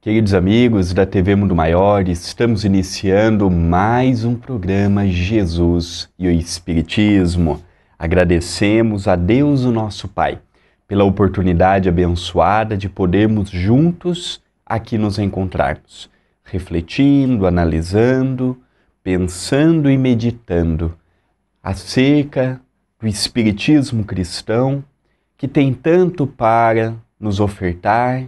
Queridos amigos da TV Mundo Maior, estamos iniciando mais um programa Jesus e o Espiritismo. Agradecemos a Deus, o nosso Pai, pela oportunidade abençoada de podermos juntos aqui nos encontrarmos refletindo, analisando, pensando e meditando acerca do Espiritismo cristão, que tem tanto para nos ofertar,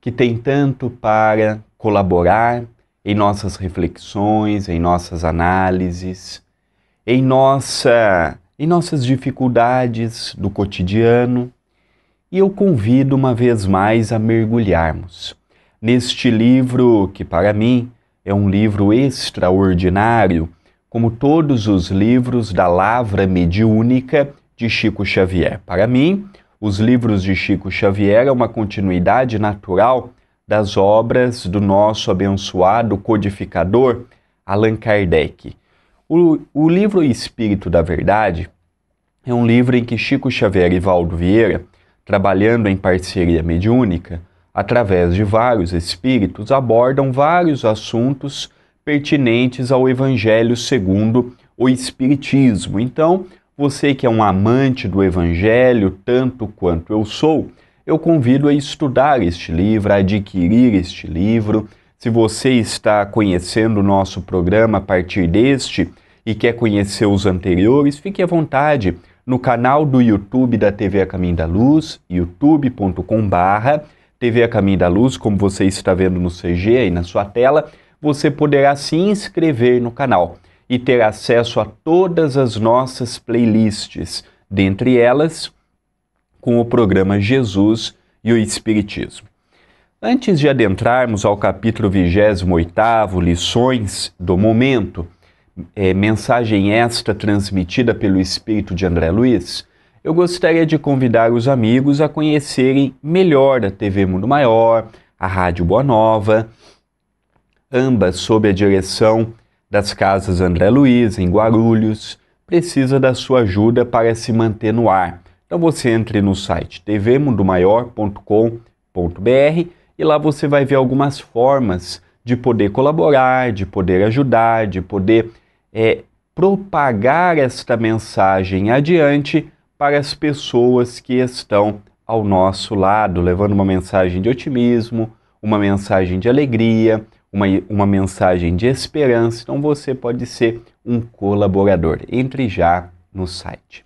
que tem tanto para colaborar em nossas reflexões, em nossas análises, em, nossa, em nossas dificuldades do cotidiano. E eu convido uma vez mais a mergulharmos neste livro, que para mim é um livro extraordinário, como todos os livros da Lavra Mediúnica de Chico Xavier. Para mim, os livros de Chico Xavier é uma continuidade natural das obras do nosso abençoado codificador Allan Kardec. O, o livro Espírito da Verdade é um livro em que Chico Xavier e Valdo Vieira, trabalhando em parceria mediúnica, através de vários espíritos, abordam vários assuntos pertinentes ao Evangelho segundo o Espiritismo. Então, você que é um amante do Evangelho, tanto quanto eu sou, eu convido a estudar este livro, a adquirir este livro. Se você está conhecendo o nosso programa a partir deste e quer conhecer os anteriores, fique à vontade no canal do YouTube da TV A Caminho da Luz, youtube.com.br TV A Caminho da Luz, como você está vendo no CG aí na sua tela, você poderá se inscrever no canal e ter acesso a todas as nossas playlists, dentre elas com o programa Jesus e o Espiritismo. Antes de adentrarmos ao capítulo 28, Lições do Momento, é, mensagem esta transmitida pelo Espírito de André Luiz, eu gostaria de convidar os amigos a conhecerem melhor a TV Mundo Maior, a Rádio Boa Nova, ambas sob a direção das casas André Luiz, em Guarulhos, precisa da sua ajuda para se manter no ar. Então você entre no site tvmundomaior.com.br e lá você vai ver algumas formas de poder colaborar, de poder ajudar, de poder é, propagar esta mensagem adiante para as pessoas que estão ao nosso lado, levando uma mensagem de otimismo, uma mensagem de alegria, uma, uma mensagem de esperança. Então você pode ser um colaborador. Entre já no site.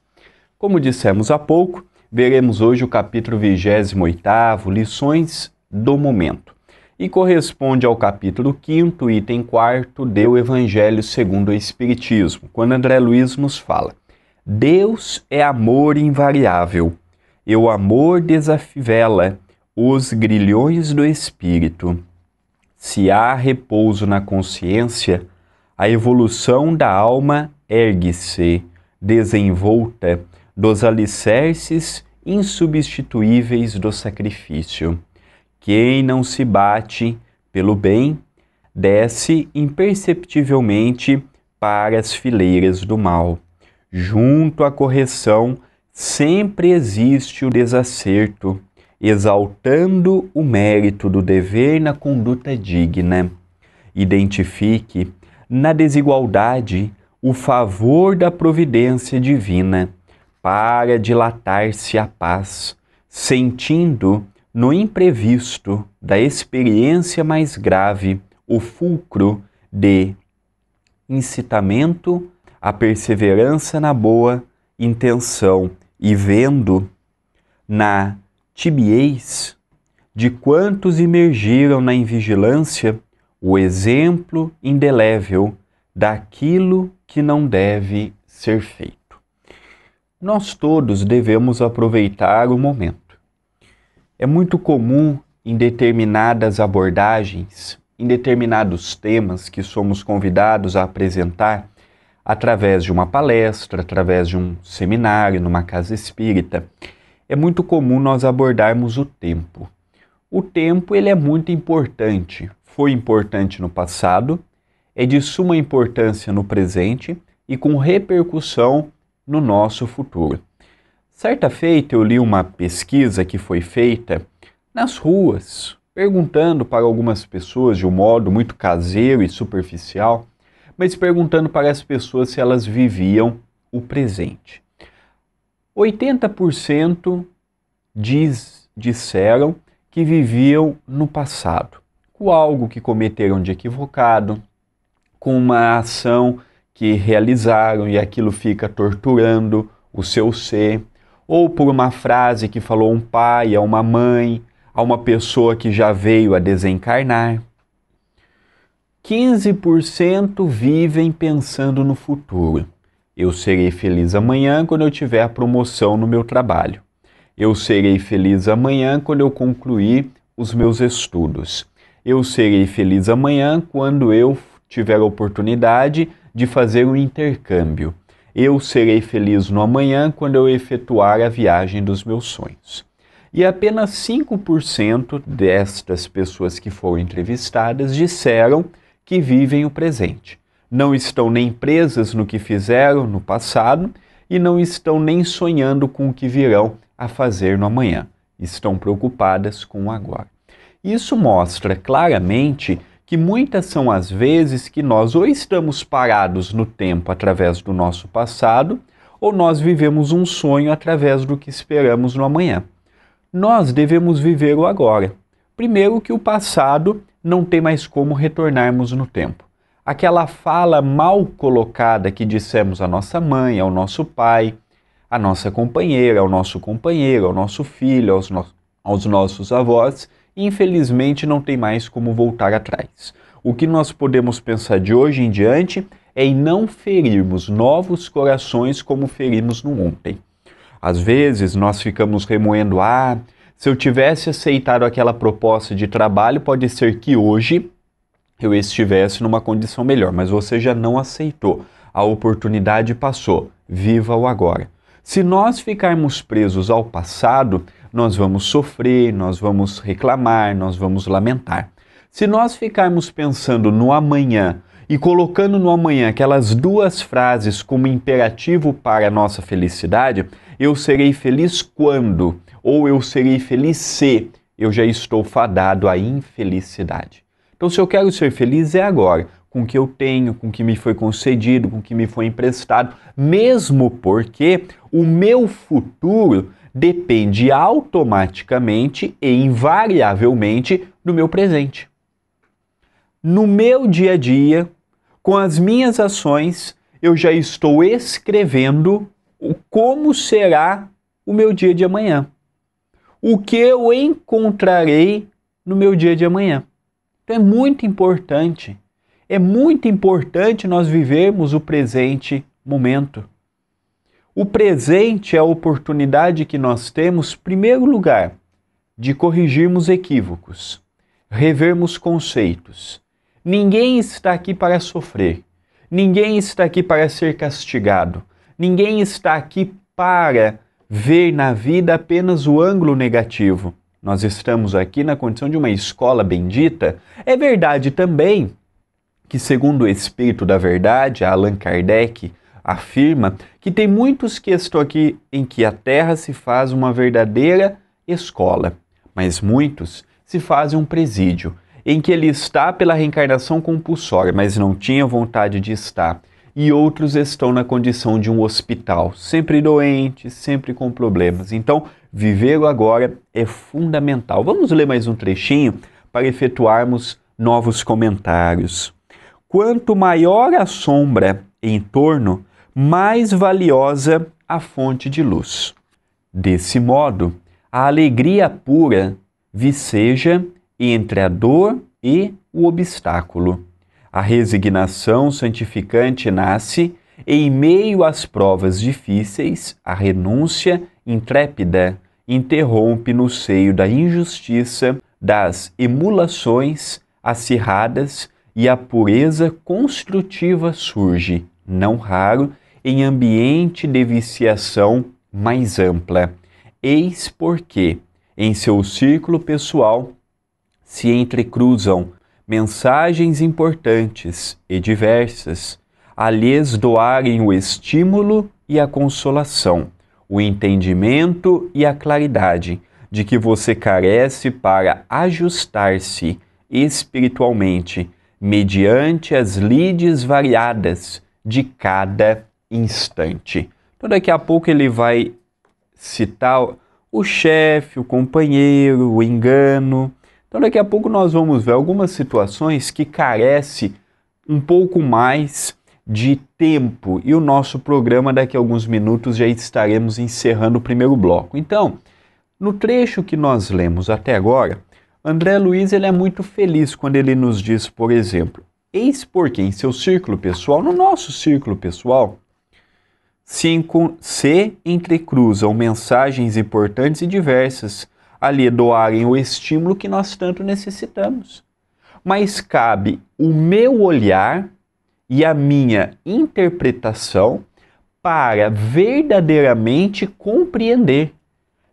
Como dissemos há pouco, veremos hoje o capítulo 28, Lições do Momento, e corresponde ao capítulo 5, item 4 do Evangelho segundo o Espiritismo, quando André Luiz nos fala. Deus é amor invariável, e o amor desafivela os grilhões do espírito. Se há repouso na consciência, a evolução da alma ergue-se, desenvolta dos alicerces insubstituíveis do sacrifício. Quem não se bate pelo bem, desce imperceptivelmente para as fileiras do mal junto à correção, sempre existe o desacerto, exaltando o mérito do dever na conduta digna. Identifique, na desigualdade, o favor da providência divina para dilatar-se a paz, sentindo no imprevisto da experiência mais grave o fulcro de incitamento a perseverança na boa intenção e vendo na tibiez de quantos emergiram na invigilância o exemplo indelével daquilo que não deve ser feito. Nós todos devemos aproveitar o momento. É muito comum em determinadas abordagens, em determinados temas que somos convidados a apresentar, através de uma palestra, através de um seminário, numa casa espírita, é muito comum nós abordarmos o tempo. O tempo ele é muito importante, foi importante no passado, é de suma importância no presente e com repercussão no nosso futuro. Certa feita eu li uma pesquisa que foi feita nas ruas, perguntando para algumas pessoas de um modo muito caseiro e superficial mas perguntando para as pessoas se elas viviam o presente. 80% diz, disseram que viviam no passado, com algo que cometeram de equivocado, com uma ação que realizaram e aquilo fica torturando o seu ser, ou por uma frase que falou um pai a uma mãe, a uma pessoa que já veio a desencarnar. 15% vivem pensando no futuro. Eu serei feliz amanhã quando eu tiver promoção no meu trabalho. Eu serei feliz amanhã quando eu concluir os meus estudos. Eu serei feliz amanhã quando eu tiver a oportunidade de fazer um intercâmbio. Eu serei feliz no amanhã quando eu efetuar a viagem dos meus sonhos. E apenas 5% destas pessoas que foram entrevistadas disseram que vivem o presente. Não estão nem presas no que fizeram no passado e não estão nem sonhando com o que virão a fazer no amanhã. Estão preocupadas com o agora. Isso mostra claramente que muitas são as vezes que nós ou estamos parados no tempo através do nosso passado, ou nós vivemos um sonho através do que esperamos no amanhã. Nós devemos viver o agora. Primeiro, que o passado não tem mais como retornarmos no tempo. Aquela fala mal colocada que dissemos à nossa mãe, ao nosso pai, à nossa companheira, ao nosso companheiro, ao nosso filho, aos, no aos nossos avós, infelizmente não tem mais como voltar atrás. O que nós podemos pensar de hoje em diante é em não ferirmos novos corações como ferimos no ontem. Às vezes nós ficamos remoendo, ah, se eu tivesse aceitado aquela proposta de trabalho, pode ser que hoje eu estivesse numa condição melhor, mas você já não aceitou. A oportunidade passou. Viva o agora. Se nós ficarmos presos ao passado, nós vamos sofrer, nós vamos reclamar, nós vamos lamentar. Se nós ficarmos pensando no amanhã e colocando no amanhã aquelas duas frases como imperativo para a nossa felicidade, eu serei feliz quando? ou eu serei feliz se eu já estou fadado à infelicidade. Então, se eu quero ser feliz, é agora, com o que eu tenho, com o que me foi concedido, com o que me foi emprestado, mesmo porque o meu futuro depende automaticamente e invariavelmente do meu presente. No meu dia a dia, com as minhas ações, eu já estou escrevendo como será o meu dia de amanhã o que eu encontrarei no meu dia de amanhã. Então é muito importante, é muito importante nós vivermos o presente momento. O presente é a oportunidade que nós temos, em primeiro lugar, de corrigirmos equívocos, revermos conceitos. Ninguém está aqui para sofrer, ninguém está aqui para ser castigado, ninguém está aqui para ver na vida apenas o ângulo negativo. Nós estamos aqui na condição de uma escola bendita. É verdade também que, segundo o Espírito da Verdade, Allan Kardec afirma que tem muitos que estão aqui em que a Terra se faz uma verdadeira escola, mas muitos se fazem um presídio, em que ele está pela reencarnação compulsória, mas não tinha vontade de estar e outros estão na condição de um hospital, sempre doentes, sempre com problemas. Então, viver agora é fundamental. Vamos ler mais um trechinho para efetuarmos novos comentários. Quanto maior a sombra em torno, mais valiosa a fonte de luz. Desse modo, a alegria pura viceja entre a dor e o obstáculo a resignação santificante nasce em meio às provas difíceis, a renúncia intrépida interrompe no seio da injustiça, das emulações acirradas e a pureza construtiva surge, não raro, em ambiente de viciação mais ampla. Eis porque, em seu círculo pessoal, se entrecruzam mensagens importantes e diversas, a lhes doarem o estímulo e a consolação, o entendimento e a claridade de que você carece para ajustar-se espiritualmente, mediante as lides variadas de cada instante. Então, daqui a pouco ele vai citar o chefe, o companheiro, o engano, então daqui a pouco nós vamos ver algumas situações que carece um pouco mais de tempo e o nosso programa daqui a alguns minutos já estaremos encerrando o primeiro bloco. Então, no trecho que nós lemos até agora, André Luiz ele é muito feliz quando ele nos diz, por exemplo, eis porque em seu círculo pessoal, no nosso círculo pessoal, se, se entrecruzam mensagens importantes e diversas ali doarem o estímulo que nós tanto necessitamos. Mas cabe o meu olhar e a minha interpretação para verdadeiramente compreender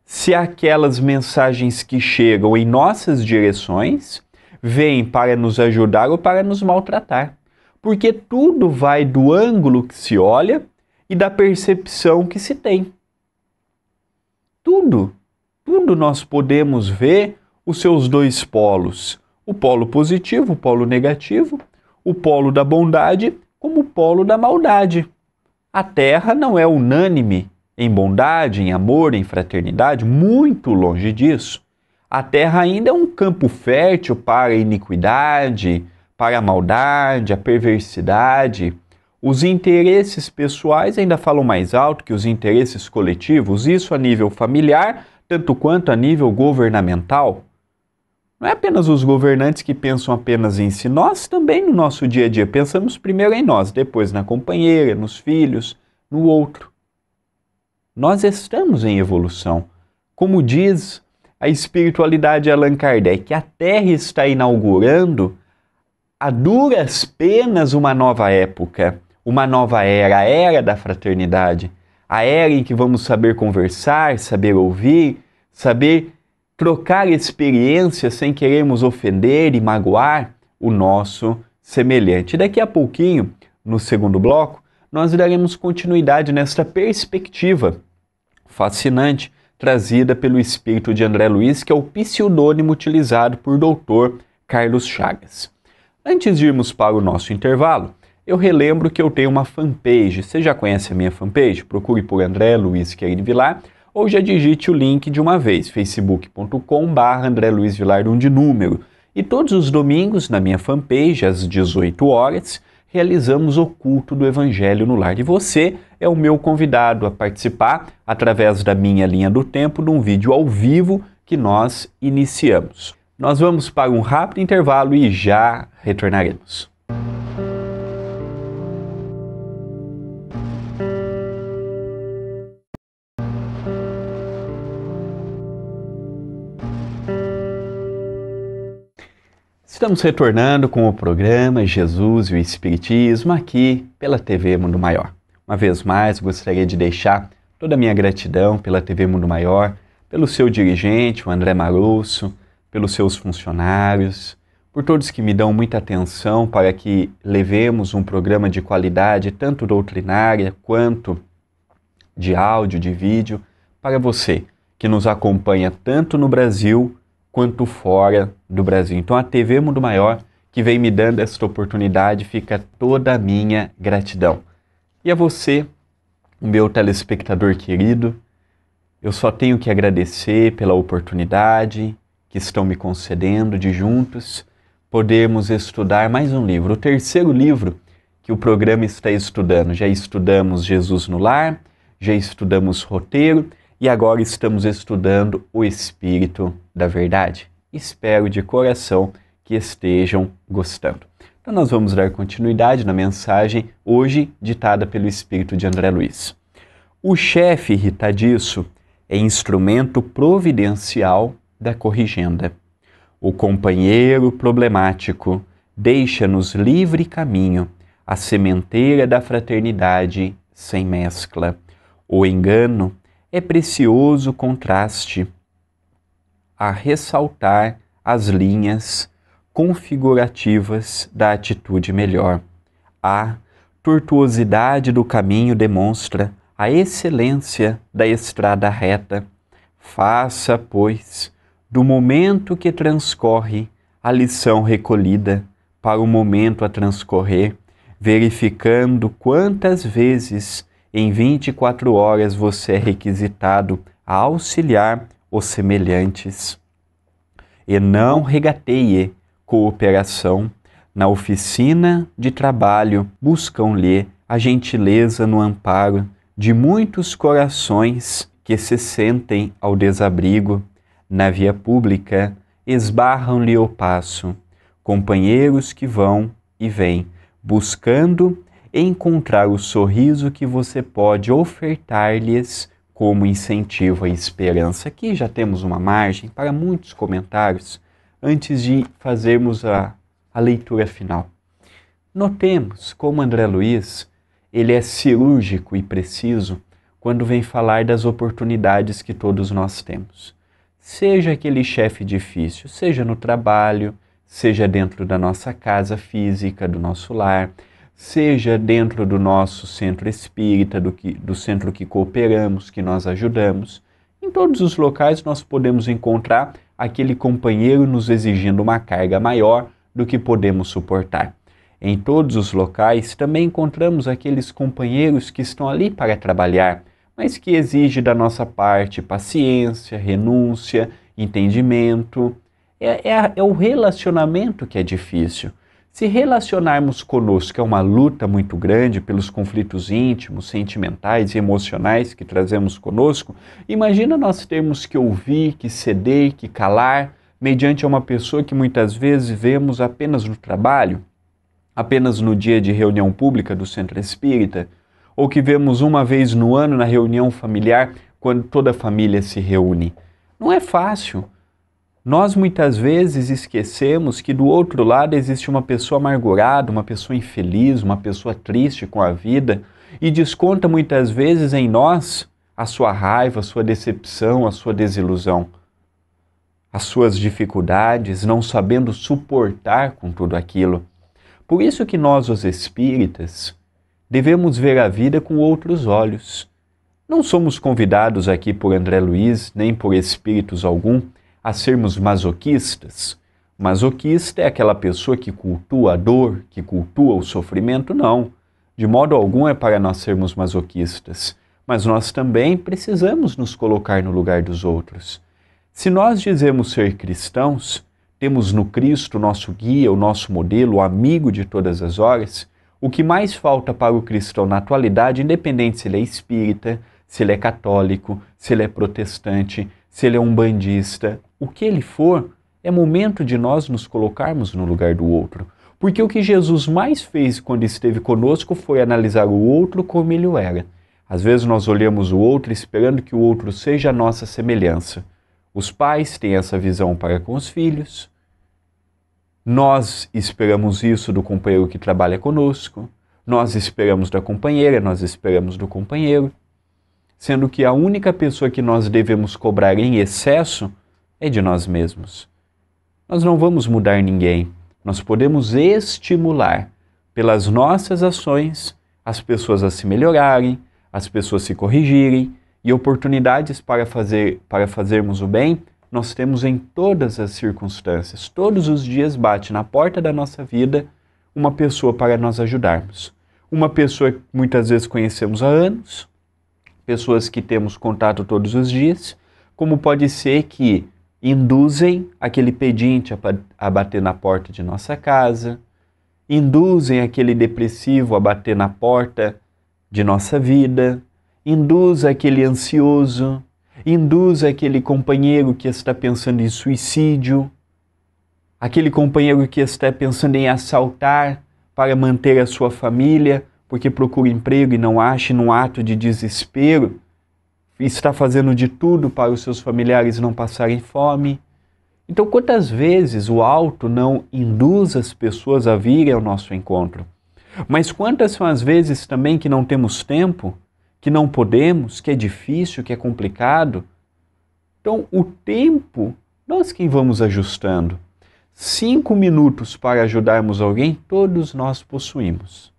se aquelas mensagens que chegam em nossas direções vêm para nos ajudar ou para nos maltratar. Porque tudo vai do ângulo que se olha e da percepção que se tem. Tudo tudo nós podemos ver os seus dois polos, o polo positivo, o polo negativo, o polo da bondade como o polo da maldade. A Terra não é unânime em bondade, em amor, em fraternidade, muito longe disso. A Terra ainda é um campo fértil para a iniquidade, para a maldade, a perversidade. Os interesses pessoais ainda falam mais alto que os interesses coletivos, isso a nível familiar, tanto quanto a nível governamental, não é apenas os governantes que pensam apenas em si, nós também no nosso dia a dia pensamos primeiro em nós, depois na companheira, nos filhos, no outro. Nós estamos em evolução. Como diz a espiritualidade Allan Kardec, a Terra está inaugurando a duras penas uma nova época, uma nova era, a era da fraternidade. A era em que vamos saber conversar, saber ouvir, saber trocar experiências sem querermos ofender e magoar o nosso semelhante. Daqui a pouquinho, no segundo bloco, nós daremos continuidade nesta perspectiva fascinante trazida pelo espírito de André Luiz, que é o pseudônimo utilizado por Dr. Carlos Chagas. Antes de irmos para o nosso intervalo, eu relembro que eu tenho uma fanpage. Você já conhece a minha fanpage? Procure por André Luiz Querini Vilar ou já digite o link de uma vez, facebook.com.br André Luiz Vilar, um de número. E todos os domingos, na minha fanpage, às 18 horas, realizamos o culto do Evangelho no Lar. E você é o meu convidado a participar, através da minha linha do tempo, de um vídeo ao vivo que nós iniciamos. Nós vamos para um rápido intervalo e já retornaremos. Estamos retornando com o programa Jesus e o Espiritismo aqui pela TV Mundo Maior. Uma vez mais, gostaria de deixar toda a minha gratidão pela TV Mundo Maior, pelo seu dirigente, o André Marosso, pelos seus funcionários, por todos que me dão muita atenção para que levemos um programa de qualidade, tanto doutrinária quanto de áudio, de vídeo, para você que nos acompanha tanto no Brasil quanto fora do Brasil. Então a TV é Mundo Maior, que vem me dando esta oportunidade, fica toda a minha gratidão. E a você, meu telespectador querido, eu só tenho que agradecer pela oportunidade que estão me concedendo de juntos podermos estudar mais um livro, o terceiro livro que o programa está estudando. Já estudamos Jesus no Lar, já estudamos roteiro e agora estamos estudando o Espírito da verdade? Espero de coração que estejam gostando. Então, nós vamos dar continuidade na mensagem hoje ditada pelo espírito de André Luiz. O chefe irritadiço é instrumento providencial da corrigenda. O companheiro problemático deixa-nos livre caminho, a sementeira da fraternidade sem mescla. O engano é precioso contraste a ressaltar as linhas configurativas da atitude melhor. A tortuosidade do caminho demonstra a excelência da estrada reta. Faça, pois, do momento que transcorre a lição recolhida para o momento a transcorrer, verificando quantas vezes em 24 horas você é requisitado a auxiliar os semelhantes. E não regateie cooperação na oficina de trabalho, buscam-lhe a gentileza no amparo de muitos corações que se sentem ao desabrigo. Na via pública, esbarram-lhe o passo, companheiros que vão e vêm, buscando encontrar o sorriso que você pode ofertar-lhes como incentivo e esperança. Aqui já temos uma margem para muitos comentários antes de fazermos a, a leitura final. Notemos como André Luiz ele é cirúrgico e preciso quando vem falar das oportunidades que todos nós temos. Seja aquele chefe difícil, seja no trabalho, seja dentro da nossa casa física, do nosso lar, seja dentro do nosso centro espírita, do, que, do centro que cooperamos, que nós ajudamos. Em todos os locais nós podemos encontrar aquele companheiro nos exigindo uma carga maior do que podemos suportar. Em todos os locais também encontramos aqueles companheiros que estão ali para trabalhar, mas que exige da nossa parte paciência, renúncia, entendimento. É, é, é o relacionamento que é difícil. Se relacionarmos conosco é uma luta muito grande pelos conflitos íntimos, sentimentais e emocionais que trazemos conosco, imagina nós termos que ouvir, que ceder, que calar, mediante uma pessoa que muitas vezes vemos apenas no trabalho, apenas no dia de reunião pública do centro espírita, ou que vemos uma vez no ano na reunião familiar, quando toda a família se reúne. Não é fácil. Nós muitas vezes esquecemos que do outro lado existe uma pessoa amargurada, uma pessoa infeliz, uma pessoa triste com a vida e desconta muitas vezes em nós a sua raiva, a sua decepção, a sua desilusão, as suas dificuldades, não sabendo suportar com tudo aquilo. Por isso que nós, os espíritas, devemos ver a vida com outros olhos. Não somos convidados aqui por André Luiz, nem por espíritos algum, a sermos masoquistas. Masoquista é aquela pessoa que cultua a dor, que cultua o sofrimento, não. De modo algum é para nós sermos masoquistas, mas nós também precisamos nos colocar no lugar dos outros. Se nós dizemos ser cristãos, temos no Cristo nosso guia, o nosso modelo, o amigo de todas as horas, o que mais falta para o cristão na atualidade, independente se ele é espírita, se ele é católico, se ele é protestante, se ele é umbandista, o que ele for, é momento de nós nos colocarmos no lugar do outro. Porque o que Jesus mais fez quando esteve conosco foi analisar o outro como ele era. Às vezes nós olhamos o outro esperando que o outro seja a nossa semelhança. Os pais têm essa visão para com os filhos. Nós esperamos isso do companheiro que trabalha conosco. Nós esperamos da companheira, nós esperamos do companheiro. Sendo que a única pessoa que nós devemos cobrar em excesso é de nós mesmos. Nós não vamos mudar ninguém. Nós podemos estimular pelas nossas ações as pessoas a se melhorarem, as pessoas se corrigirem e oportunidades para fazer para fazermos o bem nós temos em todas as circunstâncias. Todos os dias bate na porta da nossa vida uma pessoa para nós ajudarmos. Uma pessoa que muitas vezes conhecemos há anos, pessoas que temos contato todos os dias, como pode ser que induzem aquele pedinte a bater na porta de nossa casa, induzem aquele depressivo a bater na porta de nossa vida, induz aquele ansioso, induz aquele companheiro que está pensando em suicídio, aquele companheiro que está pensando em assaltar para manter a sua família, porque procura emprego e não acha num ato de desespero está fazendo de tudo para os seus familiares não passarem fome. Então, quantas vezes o alto não induz as pessoas a virem ao nosso encontro? Mas quantas são as vezes também que não temos tempo, que não podemos, que é difícil, que é complicado? Então, o tempo, nós quem vamos ajustando. Cinco minutos para ajudarmos alguém, todos nós possuímos.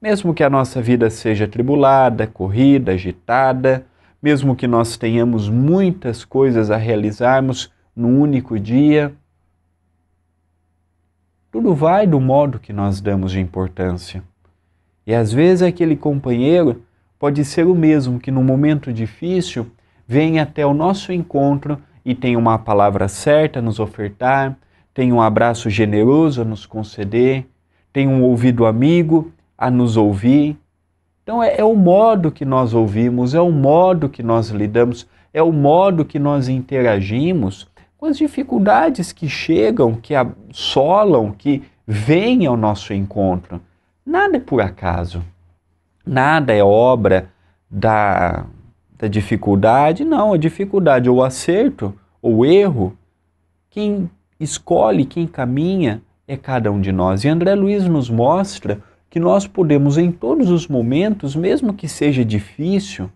Mesmo que a nossa vida seja tribulada, corrida, agitada, mesmo que nós tenhamos muitas coisas a realizarmos num único dia, tudo vai do modo que nós damos de importância. E às vezes aquele companheiro pode ser o mesmo que num momento difícil vem até o nosso encontro e tem uma palavra certa a nos ofertar, tem um abraço generoso a nos conceder, tem um ouvido amigo a nos ouvir, então é, é o modo que nós ouvimos, é o modo que nós lidamos, é o modo que nós interagimos com as dificuldades que chegam, que assolam, que vêm ao nosso encontro. Nada é por acaso, nada é obra da, da dificuldade, não. A dificuldade ou acerto ou erro, quem escolhe, quem caminha é cada um de nós. E André Luiz nos mostra que nós podemos em todos os momentos, mesmo que seja difícil,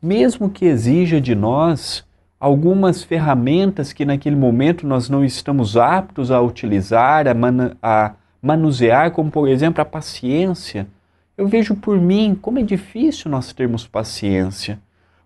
mesmo que exija de nós algumas ferramentas que naquele momento nós não estamos aptos a utilizar, a, man a manusear, como por exemplo a paciência. Eu vejo por mim como é difícil nós termos paciência,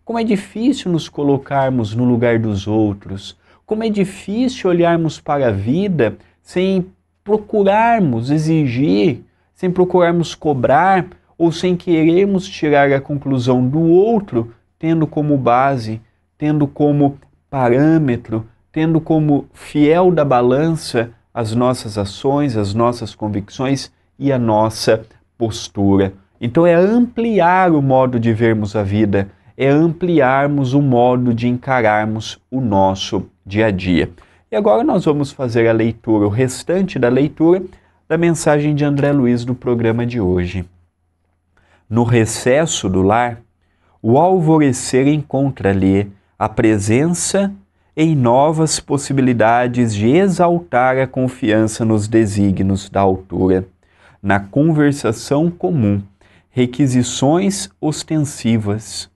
como é difícil nos colocarmos no lugar dos outros, como é difícil olharmos para a vida sem procurarmos exigir sem procurarmos cobrar ou sem querermos tirar a conclusão do outro, tendo como base, tendo como parâmetro, tendo como fiel da balança as nossas ações, as nossas convicções e a nossa postura. Então é ampliar o modo de vermos a vida, é ampliarmos o modo de encararmos o nosso dia a dia. E agora nós vamos fazer a leitura, o restante da leitura, da mensagem de André Luiz do programa de hoje. No recesso do lar, o alvorecer encontra-lhe a presença em novas possibilidades de exaltar a confiança nos desígnios da altura, na conversação comum, requisições ostensivas,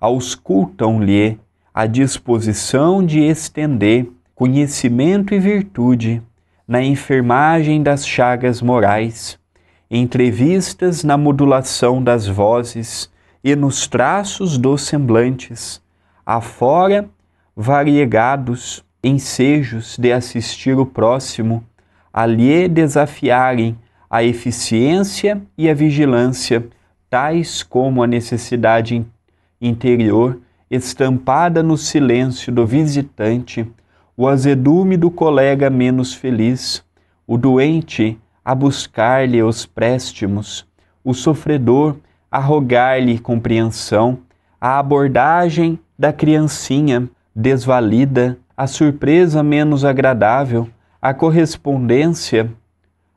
auscultam-lhe a disposição de estender conhecimento e virtude na enfermagem das chagas morais, entrevistas na modulação das vozes e nos traços dos semblantes, afora variegados ensejos de assistir o próximo, ali desafiarem a eficiência e a vigilância, tais como a necessidade interior estampada no silêncio do visitante o azedume do colega menos feliz, o doente a buscar-lhe os préstimos, o sofredor a rogar-lhe compreensão, a abordagem da criancinha desvalida, a surpresa menos agradável, a correspondência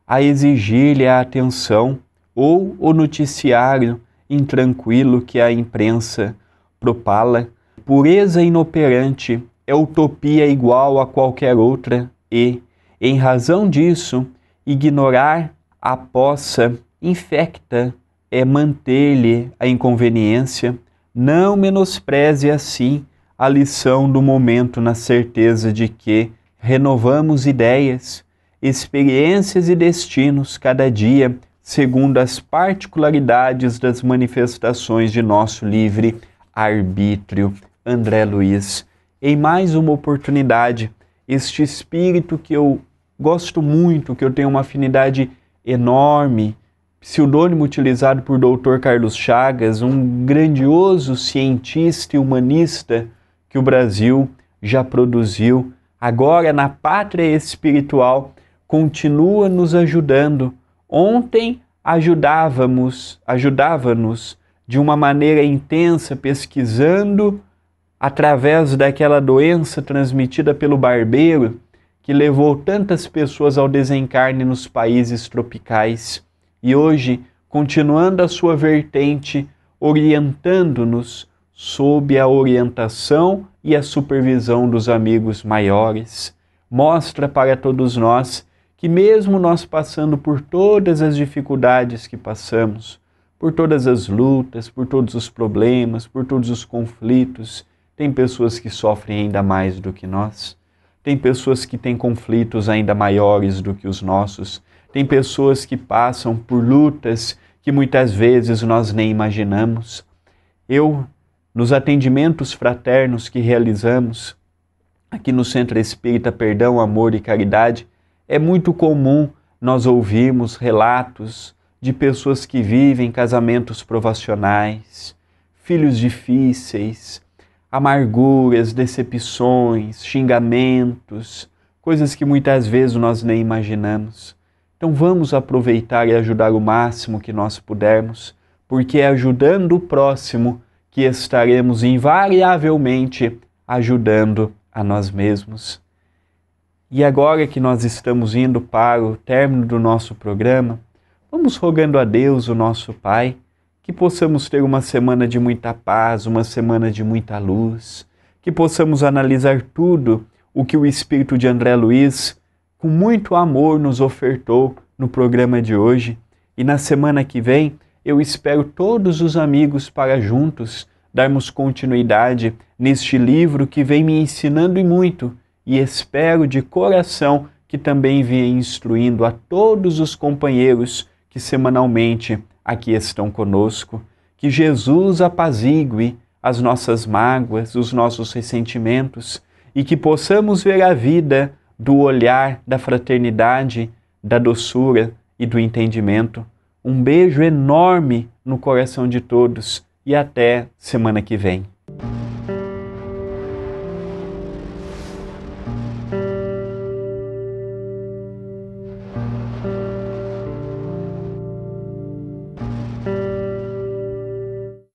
a exigir-lhe a atenção, ou o noticiário intranquilo que a imprensa propala, pureza inoperante é utopia igual a qualquer outra e, em razão disso, ignorar a poça infecta é manter-lhe a inconveniência. Não menospreze assim a lição do momento na certeza de que renovamos ideias, experiências e destinos cada dia segundo as particularidades das manifestações de nosso livre arbítrio. André Luiz em mais uma oportunidade este espírito que eu gosto muito, que eu tenho uma afinidade enorme, pseudônimo utilizado por Dr. Carlos Chagas, um grandioso cientista e humanista que o Brasil já produziu, agora na pátria espiritual, continua nos ajudando. Ontem ajudávamos, ajudava-nos de uma maneira intensa pesquisando através daquela doença transmitida pelo barbeiro que levou tantas pessoas ao desencarne nos países tropicais e hoje, continuando a sua vertente, orientando-nos sob a orientação e a supervisão dos amigos maiores, mostra para todos nós que, mesmo nós passando por todas as dificuldades que passamos, por todas as lutas, por todos os problemas, por todos os conflitos, tem pessoas que sofrem ainda mais do que nós. Tem pessoas que têm conflitos ainda maiores do que os nossos. Tem pessoas que passam por lutas que muitas vezes nós nem imaginamos. Eu, nos atendimentos fraternos que realizamos aqui no Centro Espírita Perdão, Amor e Caridade, é muito comum nós ouvirmos relatos de pessoas que vivem casamentos provacionais, filhos difíceis, amarguras, decepções, xingamentos, coisas que muitas vezes nós nem imaginamos. Então vamos aproveitar e ajudar o máximo que nós pudermos, porque é ajudando o próximo que estaremos invariavelmente ajudando a nós mesmos. E agora que nós estamos indo para o término do nosso programa, vamos rogando a Deus, o nosso Pai, que possamos ter uma semana de muita paz, uma semana de muita luz, que possamos analisar tudo o que o espírito de André Luiz, com muito amor, nos ofertou no programa de hoje. E na semana que vem, eu espero todos os amigos para juntos darmos continuidade neste livro que vem me ensinando e muito, e espero de coração que também venha instruindo a todos os companheiros que semanalmente aqui estão conosco. Que Jesus apazigue as nossas mágoas, os nossos ressentimentos e que possamos ver a vida do olhar da fraternidade, da doçura e do entendimento. Um beijo enorme no coração de todos e até semana que vem.